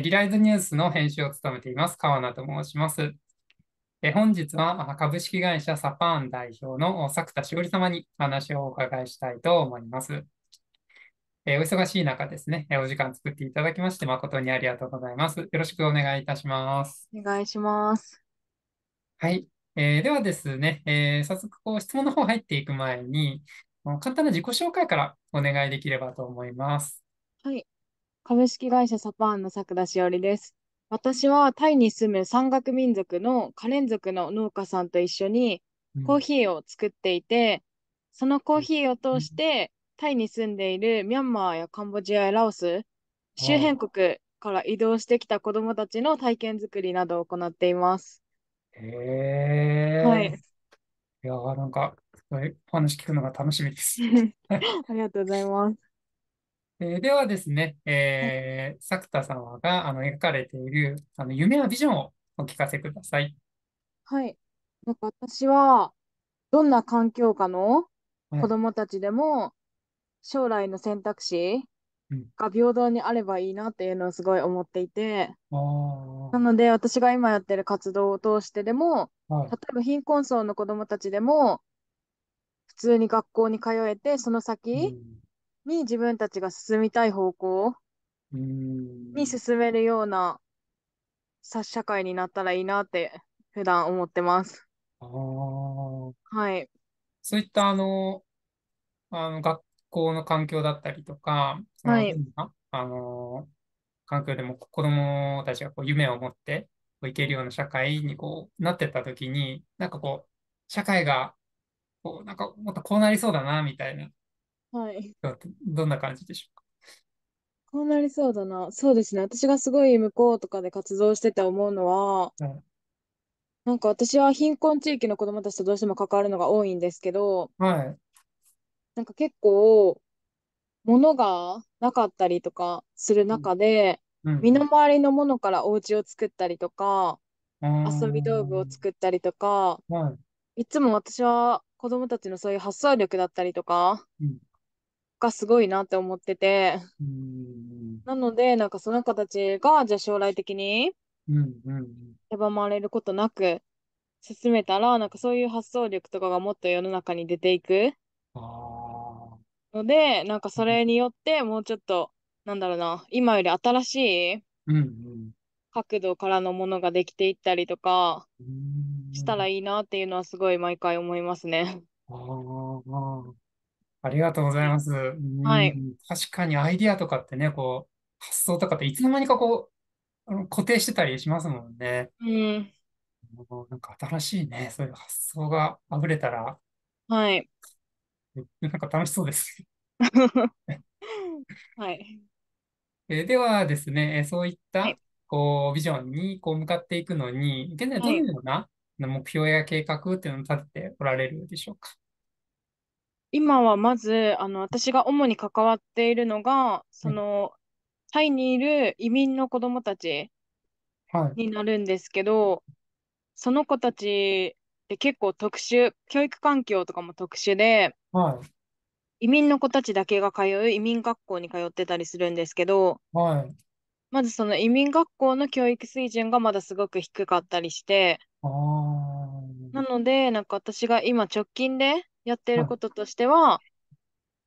リライズニュースの編集を務めています、川名と申します。本日は株式会社サパーン代表の作田しおり様に話をお伺いしたいと思います。お忙しい中ですね、お時間作っていただきまして誠にありがとうございます。よろしくお願いいたします。お願いします。はい。えー、ではですね、えー、早速こう質問の方入っていく前に、簡単な自己紹介からお願いできればと思います。はい。株式会社サパーンの桜しおりです。私はタイに住む山岳民族のカレン族の農家さんと一緒にコーヒーを作っていて、そのコーヒーを通してタイに住んでいるミャンマーやカンボジアやラオス、周辺国から移動してきた子どもたちの体験作りなどを行っています。へはえ。い。いやなんか、すごいお話聞くのが楽しみです。ありがとうございます。えー、ではですね、えー、作田様があの描かれているあの夢やビジョンをお聞かせください。はい。なんか私は、どんな環境下の子供たちでも、将来の選択肢が平等にあればいいなっていうのをすごい思っていて、なので私が今やってる活動を通してでも、例えば貧困層の子供たちでも、普通に学校に通えて、その先、に自分たちが進みたい方向に進めるような社会になったらいいなって普段思ってます。あはい、そういったあのあの学校の環境だったりとか、はい、あの環境でも子どもたちがこう夢を持って行いけるような社会にこうなってった時になんかこう社会がこうなんかもっとこうなりそうだなみたいなはい。どんな感じでしょうかこうなりそうだな。そうですね。私がすごい向こうとかで活動してて思うのは、はい。なんか私は貧困地域の子どもたちとどうしても関わるのが多いんですけど、はい。なんか結構、物がなかったりとかする中で、うん。身の回りのものからお家を作ったりとか、遊び道具を作ったりとか、はい。いつも私は子どもたちのそういう発想力だったりとか、がすごいなって思ってて、なので、なんかその子たちが、じゃあ将来的に、手ばまれることなく進めたら、なんかそういう発想力とかがもっと世の中に出ていく。ので、なんかそれによって、もうちょっと、なんだろうな、今より新しい角度からのものができていったりとか、したらいいなっていうのはすごい毎回思いますね。ああ、ありがとうございます。うん、はい。確かにアイディアとかってね、こう、発想とかっていつの間にかこう、あの固定してたりしますもんね。うん。もうなんか新しいね、そういう発想が溢れたら、はい。なんか楽しそうです。はい。えではですね、そういった、こうビジョンにこう向かっていくのに、現在どのような目標や計画っていうのを立てておられるでしょうか。今はまず、あの、私が主に関わっているのが、そはい。の、タイにいる移民の子供たちはい。になるんですけど、その子たちって結構特殊、教育環境とかも特殊で、はい。移民の子たちだけが通う移民学校に通ってたりするんですけど、はい。まずその移民学校の教育水準がまだすごく低かったりして、ああ。なので、なんか私が今直近で、やってることとしては、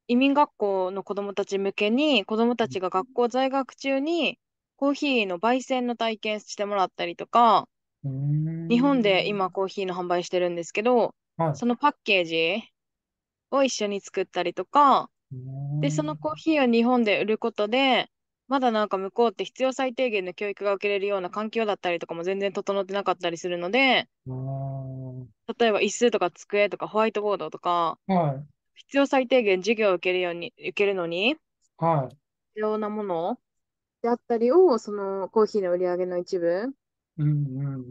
移民学校の子どもたち向けに、子どもたちが学校在学中にコーヒーの焙煎の体験してもらったりとか、日本で今コーヒーの販売してるんですけど、はい、そのパッケージを一緒に作ったりとか、で、そのコーヒーを日本で売ることで、まだなんか向こうって必要最低限の教育が受けれるような環境だったりとかも全然整ってなかったりするので、例えば椅子とか机とかホワイトボードとか、は必要最低限授業を受けるように、受けるのに、い、必要なものであったりを、そのコーヒーの売り上げの一部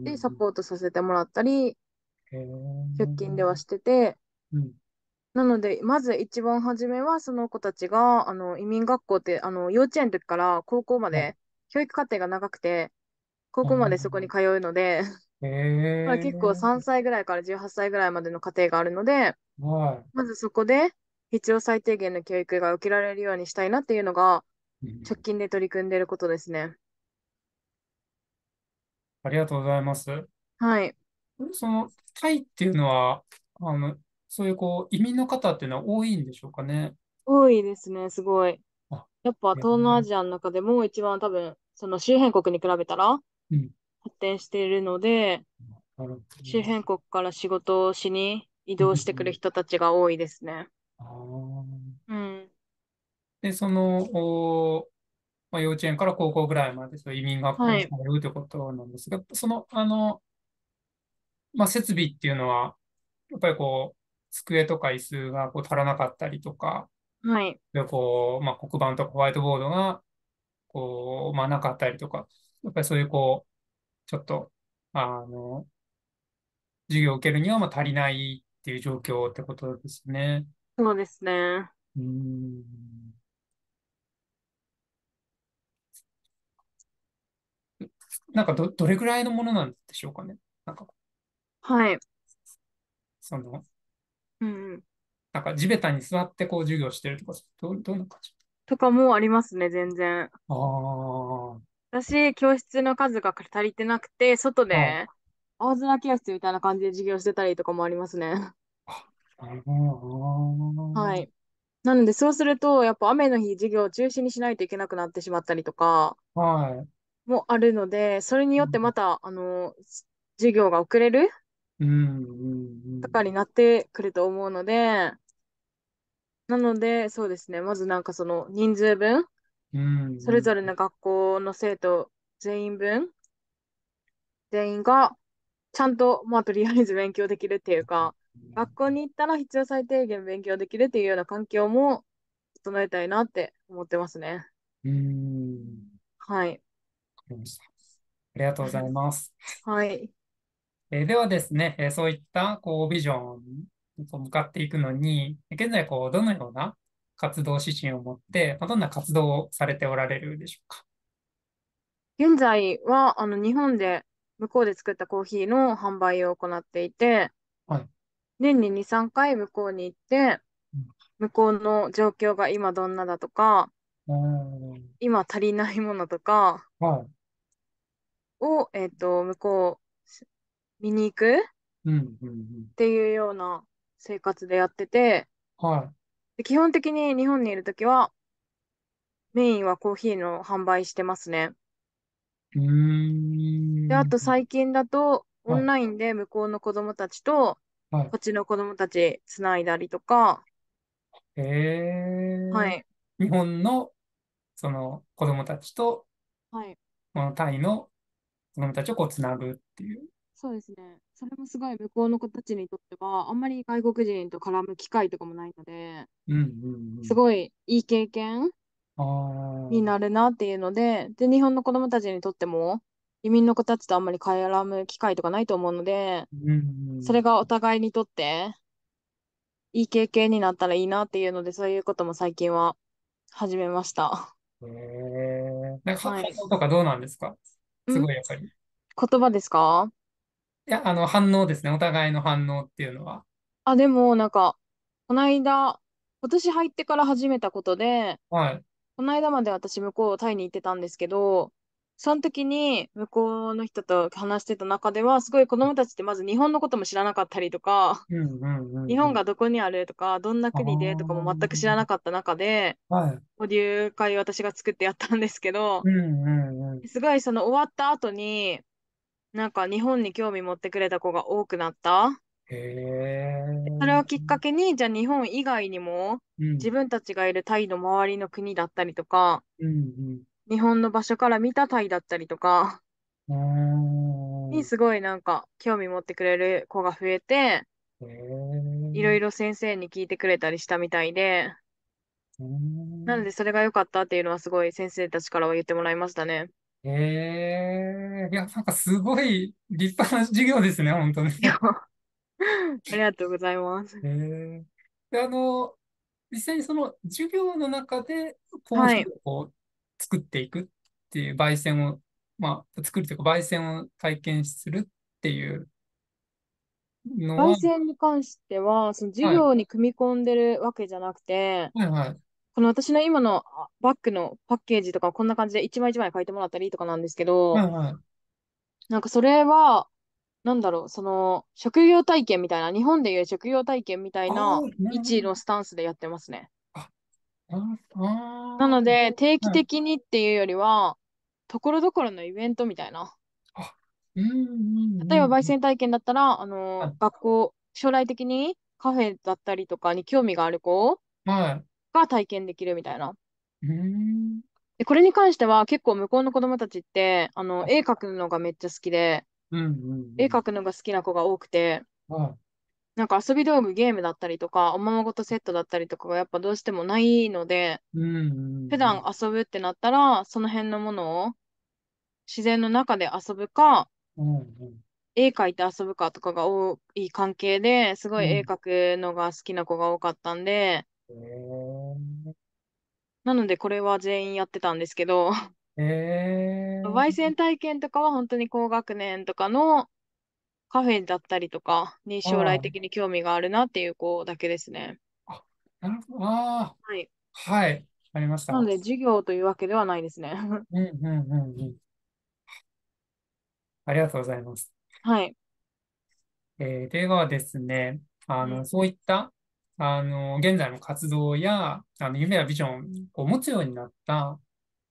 でサポートさせてもらったり、出勤ではしてて、なので、まず一番初めは、その子たちが、あの、移民学校って、あの、幼稚園の時から高校まで、教育課程が長くて、高校までそこに通うので、へえ。結構3歳ぐらいから18歳ぐらいまでの課程があるので、はい。まずそこで必要最低限の教育が受けられるようにしたいなっていうのが、直近で取り組んでることですね。ありがとうございます。はい。その、タイっていうのは、あの、そういうこう移民の方っていうのは多いんでしょうかね。多いですね、すごい。やっぱ東南アジアの中でも一番多分、その周辺国に比べたら発展しているので、周辺国から仕事をしに移動してくる人たちが多いですね。うん。で、その、おまあ、幼稚園から高校ぐらいまでそ移民学校に通うということなんですが、その、あの、まあ、設備っていうのは、やっぱりこう、机とか椅子がこう足らなかったりとか、はい。で、こう、まあ、黒板とかホワイトボードが、こう、まあ、なかったりとか、やっぱりそういう、こう、ちょっと、あの、授業を受けるにはまあ足りないっていう状況ってことですね。そうですね。うん。なんかど、どれぐらいのものなんでしょうかね。なんか、はい。その、うんうん。なんか地べたに座ってこう授業してるとか、どう、どんな感じとかもありますね、全然。ああ、私、教室の数が足りてなくて、外で青空教室みたいな感じで授業してたりとかもありますね。なはい。なので、そうすると、やっぱ雨の日、授業を中止にしないといけなくなってしまったりとかはい。もあるので、それによってまた、あの、授業が遅れるうんうんとかになってくると思うので、なので、そうですね、まずなんかその人数分、うんそれぞれの学校の生徒全員分、全員がちゃんと、まあ、とりあえず勉強できるっていうか、学校に行ったら必要最低限勉強できるっていうような環境も整えたいなって思ってますね。うん。はい。ありがとうございます。はい。えではですね、えそういったこうビジョンに向かっていくのに、現在こうどのような活動指針を持って、まどんな活動をされておられるでしょうか。現在はあの日本で向こうで作ったコーヒーの販売を行っていて、はい、年に2、3回向こうに行って、向こうの状況が今どんなだとか、今足りないものとかを、はい、えーと向こう見に行くっていうような生活でやってて、はい、で基本的に日本にいるときは、メインはコーヒーの販売してますね。うんで、あと最近だと、オンラインで向こうの子供たちと、こっちの子供たちつないだりとか。へ、はい、えー。はい。日本の、その子供たちと、はい。このタイの子供たちをこうつなぐっていう。そうですね。それもすごい向こうの子たちにとっては、あんまり外国人と絡む機会とかもないので、うんうんうん、すごいいい経験になるなっていうので、で、日本の子供たちにとっても、移民の子たちとあんまり絡む機会とかないと思うので、うんうん、それがお互いにとって、いい経験になったらいいなっていうので、そういうことも最近は始めました。へえ。なんか、はい、発音とかどうなんですかすごいやっぱり。言葉ですかいや、あの、反応ですね。お互いの反応っていうのは。あ、でも、なんか、こないだ、今年入ってから始めたことで、はい。この間まで私向こうタイに行ってたんですけど、その時に向こうの人と話してた中では、すごい子供たちってまず日本のことも知らなかったりとか、うんうんうん日本がどこにあるとか、どんな国でとかも全く知らなかった中で、あ、はい。交流会私が作ってやったんですけど、うんうんうん。すごいその終わった後に、なんか日本に興味持ってくれた子が多くなった。へえ。それをきっかけに、じゃあ日本以外にもうん。自分たちがいるタイの周りの国だったりとか、うん日本の場所から見たタイだったりとか、にすごいなんか興味持ってくれる子が増えて、いろいろ先生に聞いてくれたりしたみたいで、なのでそれが良かったっていうのはすごい先生たちからは言ってもらいましたね。ええいや、なんかすごい立派な授業ですね、本当に。ありがとうございます。ええで、あの、実際にその授業の中で、このい。をこう作っていくっていう、焙煎を、まあ、作るというか、焙煎を体験するっていうの焙煎に関しては、その授業に組み込んでるわけじゃなくて、はい、はい。この私の今のバッグのパッケージとかこんな感じで一枚一枚書いてもらったりとかなんですけど、なんかそれは、なんだろう、その、職業体験みたいな、日本でいう職業体験みたいな位置のスタンスでやってますね。なので、定期的にっていうよりは、ところどころのイベントみたいな。例えば、焙ん。煎体験だったら、あの、学校、将来的にカフェだったりとかに興味がある子が体験できるみたいな。で、これに関しては結構向こうの子供たちって、あの、絵描くのがめっちゃ好きで、うんうん絵描くのが好きな子が多くて、ん。なんか遊び道具、ゲームだったりとか、おままごとセットだったりとかがやっぱどうしてもないので、い。うんうん普段遊ぶってなったら、その辺のものを自然の中で遊ぶか、うんうん絵描いて遊ぶかとかが多い関係ですごい絵描くのが好きな子が多かったんで、なので、これは全員やってたんですけど、えー、焙煎体験とかは本当に高学年とかのカフェだったりとかに将来的に興味があるなっていう子だけですね。あ、なるほど。あはい。はい。ありました。なので、授業というわけではないですね。うんうんうんうん。ありがとうございます。はい。えー、ではですね、あの、うんそういったあの、現在の活動や、あの、夢やビジョンを持つようになった、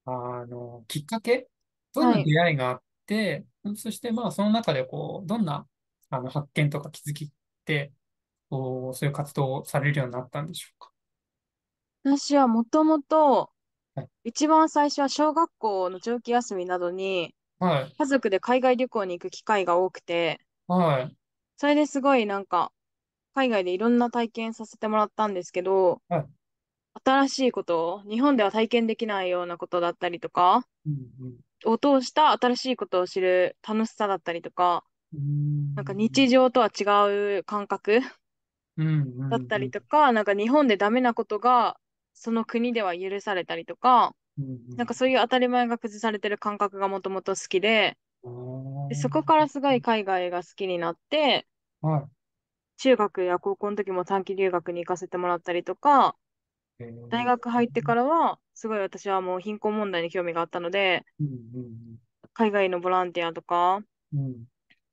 あの、きっかけ、どんな出会いがあって、そしてまあ、その中でこう、どんな、あの、発見とか気づきって、こう、そういう活動をされるようになったんでしょうか。私はもともと、一番最初は小学校の長期休みなどに、はい。家族で海外旅行に行く機会が多くて、はい。それですごいなんか、海外でいろんな体験させてもらったんですけど、はい。新しいこと、日本では体験できないようなことだったりとか、うんうん。を通した新しいことを知る楽しさだったりとか、うんなんか日常とは違う感覚うんうんだったりとか、なんか日本でダメなことがその国では許されたりとか、うんうなんかそういう当たり前が崩されてる感覚がもともと好きで、で、そこからすごい海外が好きになって、はい。中学や高校の時も短期留学に行かせてもらったりとか、大学入ってからは、すごい私はもう貧困問題に興味があったので、海外のボランティアとか、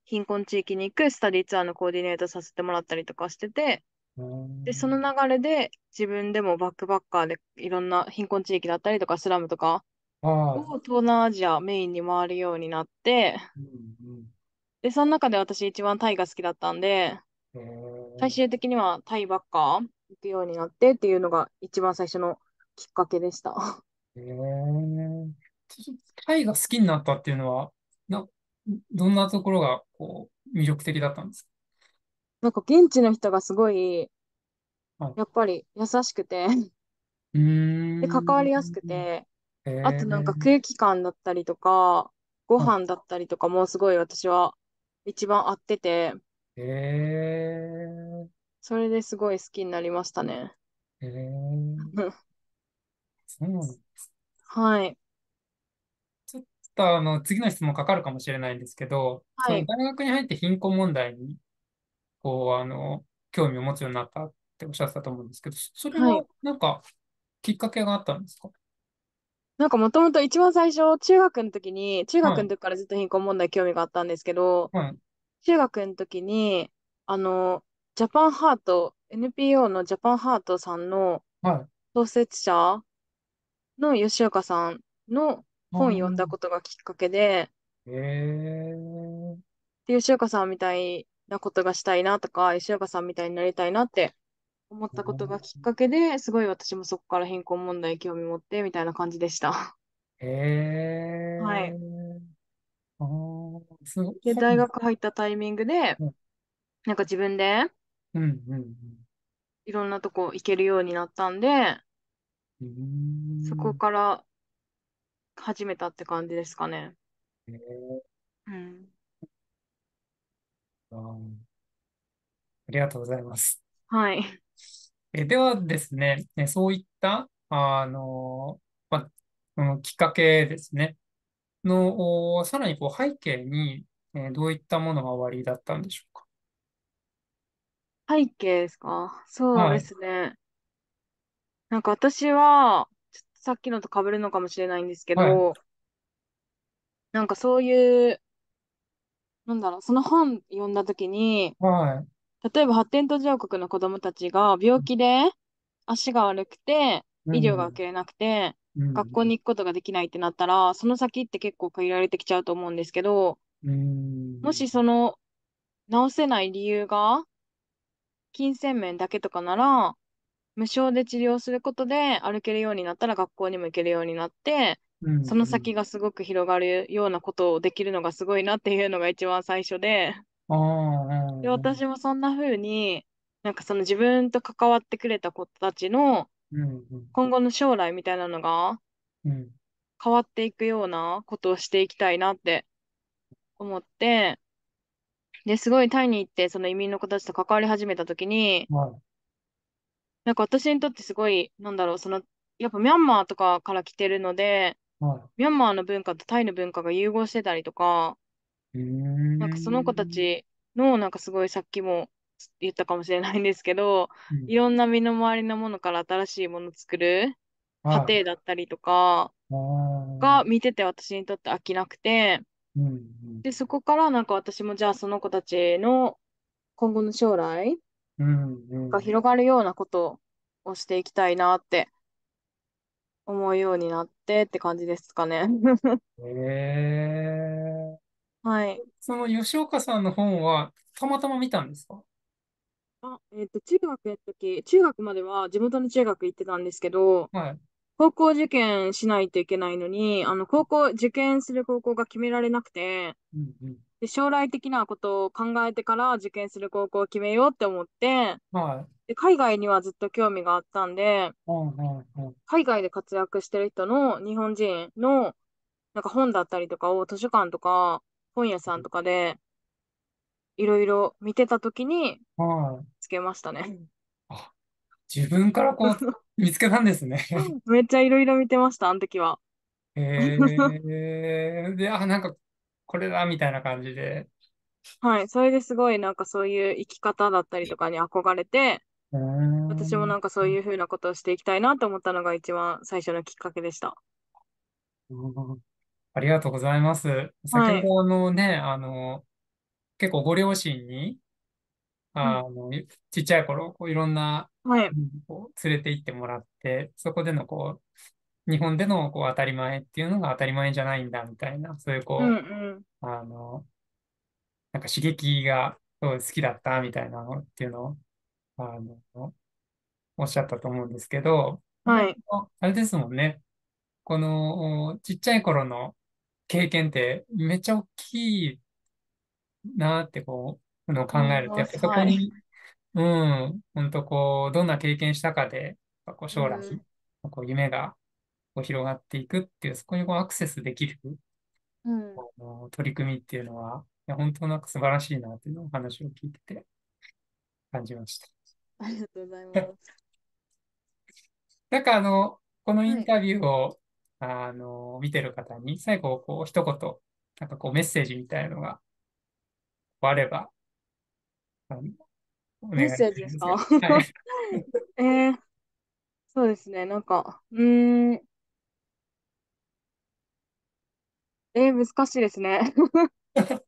貧困地域に行くスタディツアーのコーディネートさせてもらったりとかしてて、で、その流れで自分でもバックバッカーでいろんな貧困地域だったりとかスラムとかを東南アジアメインに回るようになって、で、その中で私一番タイが好きだったんで、最終的にはタイばっか行くようになってっていうのが一番最初のきっかけでした。タイが好きになったっていうのは、などんなところがこう魅力的だったんですかなんか現地の人がすごい、い、やっぱり優しくてで、関わりやすくて、あとなんか空気感だったりとか、ご飯だったりとかもすごい私は一番合ってて、へえ。それですごい好きになりましたね。へえ。そうなんですはい。ちょっとあの、次の質問かかるかもしれないんですけど、はい。大学に入って貧困問題に、こう、あの、興味を持つようになったっておっしゃってたと思うんですけど、それはなんかきっかけがあったんですかなんかもともと一番最初、中学の時に、中学の時からずっと貧困問題興味があったんですけど、はい。中学の時に、あの、ジャパンハート、NPO のジャパンハートさんの創設者の吉岡さんの本読んだことがきっかけで、ええー。で、吉岡さんみたいなことがしたいなとか、吉岡さんみたいになりたいなって思ったことがきっかけで、すごい私もそこから貧困問題に興味持ってみたいな感じでした。えはい。ああ、すごい。で、大学入ったタイミングで、なんか自分でうん、うん、うん。いろんなとこ行けるようになったんで、そこから始めたって感じですかね。ありがとうございます。はい。え、ではですね、えそういった、あの、まあ、うんきっかけですね。の、さらにこう背景に、えー、どういったものがおありだったんでしょうか背景ですかそうですね。なんか私は、さっきのと被るのかもしれないんですけど、はい、なんかそういう、なんだろう、その本読んだ時に、はい、例えば発展途上国の子供たちが病気で足が悪くて、医療が受けれなくて、学校に行くことができないってなったら、その先って結構限られてきちゃうと思うんですけど、うん、もしその直せない理由が金銭面だけとかなら、無償で治療することで歩けるようになったら学校にも行けるようになって、うん、その先がすごく広がるようなことをできるのがすごいなっていうのが一番最初で、で私もそんな風になんかその自分と関わってくれた子たちのうん今後の将来みたいなのが変わっていくようなことをしていきたいなって思って、で、すごいタイに行って、その移民の子たちと関わり始めたときに、なんか私にとってすごい、なんだろう、その、やっぱミャンマーとかから来てるので、ミャンマーの文化とタイの文化が融合してたりとか、なんかその子たちの、なんかすごいさっきも言ったかもしれないんですけど、うん、いろんな身の回りのものから新しいものを作る過程だったりとかが見てて私にとって飽きなくて、うんうん、でそこからなんか私もじゃあその子たちの今後の将来が広がるようなことをしていきたいなって思うようになってって感じですかね。へえー、はい。その吉岡さんの本はたまたま見たんですかあ、えっと、中学やった時、中学までは地元の中学行ってたんですけど、はい。高校受験しないといけないのに、あの、高校、受験する高校が決められなくて、うんうん。で、将来的なことを考えてから受験する高校を決めようって思って、はい。で、海外にはずっと興味があったんで、海外で活躍してる人の日本人のなんか本だったりとかを図書館とか本屋さんとかでいろいろ見てた時に、はい。けましたね。あ、自分からこう 見つけたんですね。めっちゃいろいろ見てました、あの時は。えー、で、あ、なんかこれだみたいな感じで。はい、それですごいなんかそういう生き方だったりとかに憧れて、私もなんかそういうふうなことをしていきたいなと思ったのが一番最初のきっかけでした。ありがとうございます。先ほどのね、はい、あの、結構ご両親にあの、ちっちゃい頃、こういろんな、はい、こう連れて行ってもらって、そこでのこう、日本でのこう当たり前っていうのが当たり前じゃないんだみたいな、そういうこう、うんうん、あの、なんか刺激が好きだったみたいなのっていうのを、あの、おっしゃったと思うんですけど、はい。あれですもんね。この、ちっちゃい頃の経験ってめっちゃ大きいなってこうのを考えると、やっぱそこに、うん、本当こう、どんな経験したかで、こう将来、こう夢がこう広がっていくっていう、そこにこうアクセスできる、うん、取り組みっていうのは、いや本当なんか素晴らしいなっていうのを話を聞いてて感じました。ありがとうございます。なんかあの、このインタビューを、はい、あの見てる方に最後こう一言、なんかこうメッセージみたいのがあればメッセージですかはい。えー、そうですね、なんか、うん、えー、難しいですね。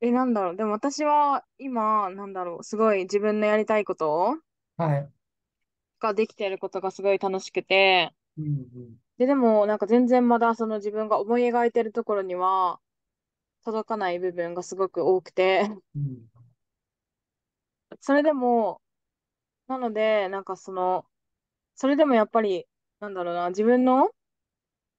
え、なんだろう、でも私は今、なんだろう、すごい自分のやりたいことはい。ができてることがすごい楽しくて、うんうん。で、でも、なんか全然まだその自分が思い描いてるところには届かない部分がすごく多くて、うん、それでも、なので、なんかその、それでもやっぱり、なんだろうな、自分の、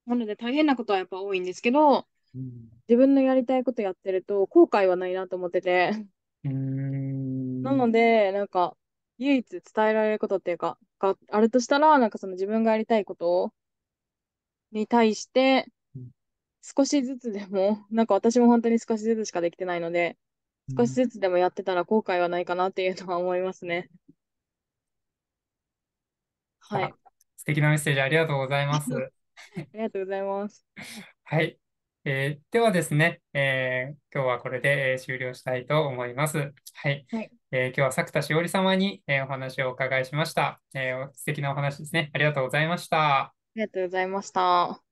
なので大変なことはやっぱ多いんですけど、うん、自分のやりたいことやってると後悔はないなと思ってて、なので、なんか、唯一伝えられることっていうか、があるとしたら、なんかその自分がやりたいことに対して、少しずつでも、なんか私も本当に少しずつしかできてないので、少しずつでもやってたら後悔はないかなっていうのは思いますね。はい。素敵なメッセージありがとうございます。ありがとうございます。はい。えー、ではですね、えー、今日はこれで、えー、終了したいと思います。はい。はい、えー、今日は作田しおり様に、えお話をお伺いしました、え素敵なお話ですね。ありがとうございました。ありがとうございました。